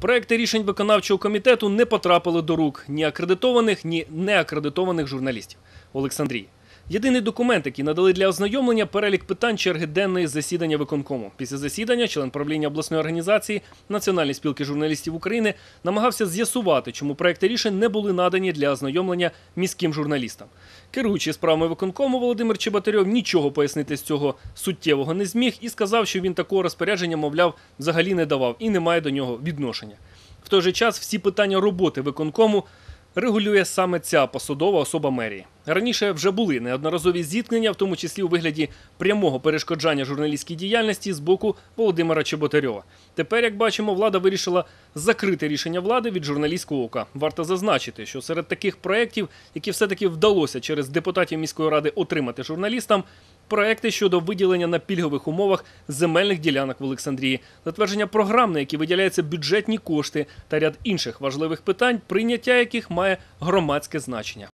Проекти рішень виконавчого комітету не потрапили до рук ні акредитованих, ні неакредитованих журналістів. Олександрій. Єдиний документ, який надали для ознайомлення, перелік питань черги денної засідання виконкому. Після засідання член правління обласної організації Національної спілки журналістів України намагався з'ясувати, чому проекти рішень не були надані для ознайомлення міським журналістам. Керуючий справами виконкому Володимир Чебатарьов нічого пояснити з цього суттєвого не зміг і сказав, що він такого розпорядження, мовляв, взагалі не давав і не має до нього відношення. В той же час всі питання роботи виконкому регулює саме ця посадова особа мерії. Раніше вже були неодноразові зіткнення, в тому числі у вигляді прямого перешкоджання журналістській діяльності з боку Володимира Чеботарьова. Тепер, як бачимо, влада вирішила закрити рішення влади від журналістського ока. Варто зазначити, що серед таких проєктів, які все-таки вдалося через депутатів міської ради отримати журналістам, проекти щодо виділення на пільгових умовах земельних ділянок в Олександрії, затвердження програм, на які виділяються бюджетні кошти та ряд інших важливих питань, прийняття яких має громадське значення.